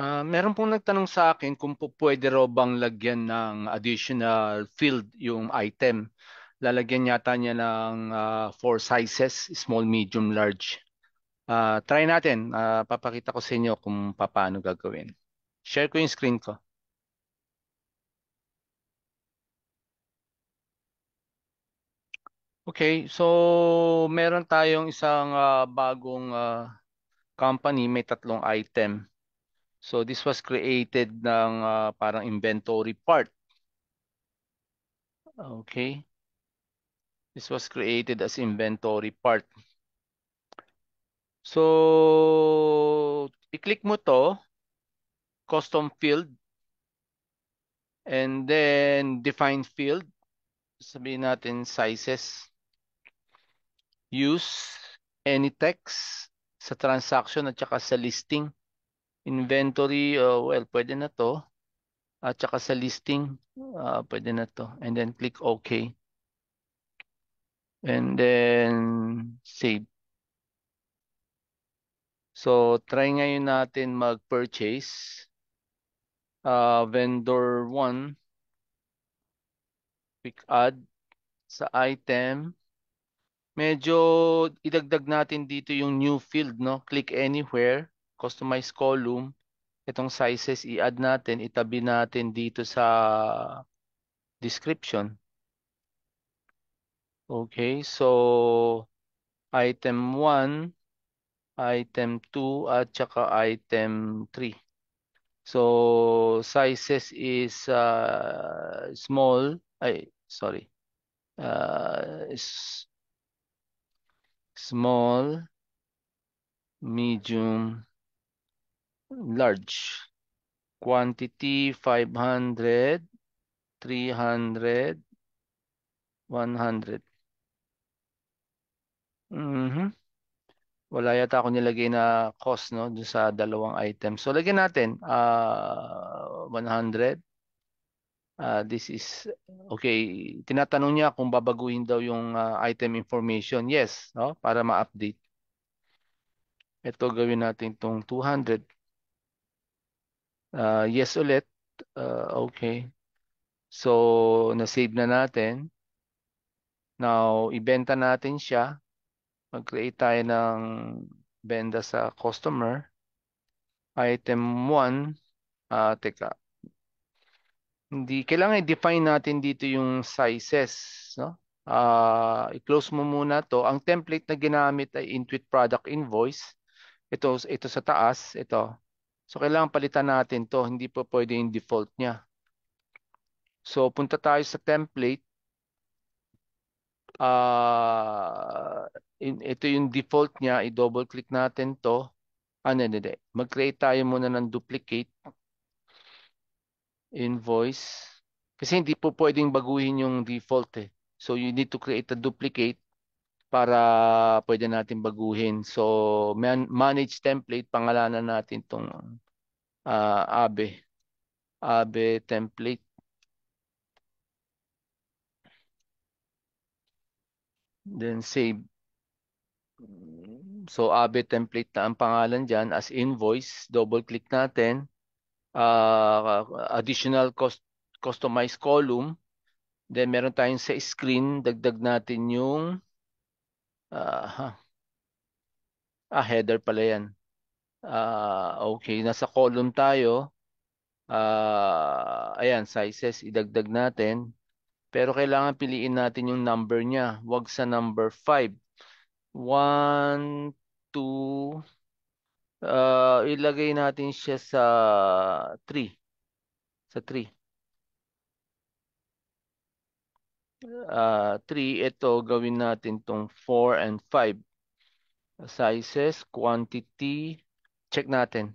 Ah, meron pong nagtanong sa akin kung po pwede raw bang lagyan ng additional field yung item. Lalagyan yata niya ng ah, four sizes, small, medium, large. Ah, try natin. Ah, papakita ko sa inyo kung paano gagawin. Share ko yung screen ko. Okay, so meron tayong isang ah, bagong ah, company, may tatlong item. So this was created ng uh, parang inventory part. Okay. This was created as inventory part. So i-click mo to custom field and then define field. Sabihin natin sizes. Use any text sa transaction at saka sa listing. Inventory, uh, well, pwede na to. At saka sa listing, uh, pwede na to. And then click okay And then save. So, try ngayon natin mag-purchase. Uh, vendor 1. Quick add sa item. Medyo idagdag natin dito yung new field, no? Click anywhere customize column, itong sizes i-add natin, itabi natin dito sa description. Okay, so item 1, item 2, at saka item 3. So sizes is uh, small, ay, sorry, uh, small, medium, large. Quantity 500, 300, 100. Mm-hmm. Wala yata ako nilagay na cost no dun sa dalawang item. So lagyan natin uh, 100. Uh, this is okay, tinatanong niya kung babaguhin daw yung uh, item information. Yes, no? Para ma-update. Ito gawin natin tong 200. Uh, yes ulit. Uh, okay. So, na-save na natin. Now, ibenta natin siya. Mag-create tayo ng benda sa customer. Item 1. Uh, ah, teka. Hindi, kailangan i-define natin dito yung sizes. No? Uh, i-close mo muna to. Ang template na ginamit ay Intuit Product Invoice. Ito, ito sa taas. Ito. So, kailangan palitan natin to. Hindi po pwede yung default niya. So, punta tayo sa template. Uh, in, ito yung default niya. I-double click natin to. Ano, ah, hindi. Mag-create tayo muna ng duplicate. Invoice. Kasi hindi po pwedeng baguhin yung default eh. So, you need to create a duplicate para pwede natin baguhin. So, man manage template, pangalanan natin itong uh, ah, Abe. Abe template. Then save. So, Abe template na ang pangalan dyan as invoice. Double-click natin. Uh, additional cost customized column. Then, meron tayong sa screen. Dagdag natin yung Uh, ah, header pala yan. Uh, okay, nasa column tayo. Uh, ayan, sizes, idagdag natin. Pero kailangan piliin natin yung number niya. Huwag sa number 5. 1, 2, uh, ilagay natin siya sa 3. Sa 3. uh, ah, 3, ito gawin natin tong 4 and 5. Sizes, quantity, check natin.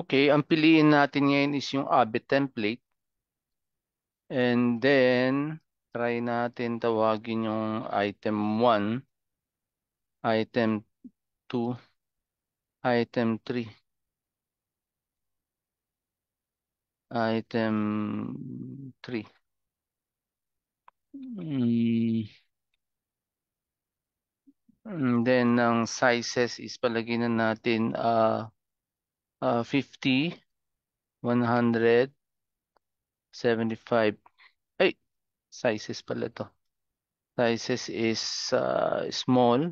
Okay, ang piliin natin ngayon is yung Abbey template. And then, try natin tawagin yung item 1, item 2, item 3. Item 3. Mm. And then, ang sizes is palagi na natin uh, uh, 50, 100, 75. Ay, sizes pala to. Sizes is uh, small.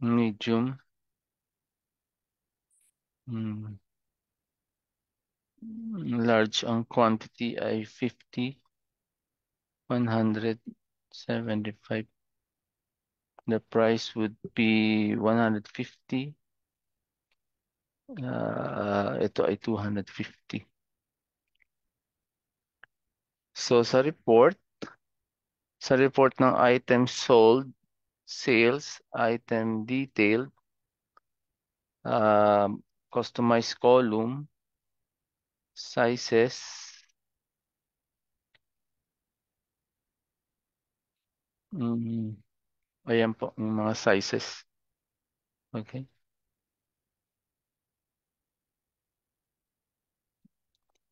Medium. Hmm. large on quantity I 50, 175. The price would be 150. Uh, ito ay 250. So sa report, sa report ng item sold, sales, item detailed, um, customize column sizes mm, ayan po yung mm, mga sizes okay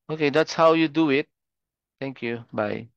okay that's how you do it thank you bye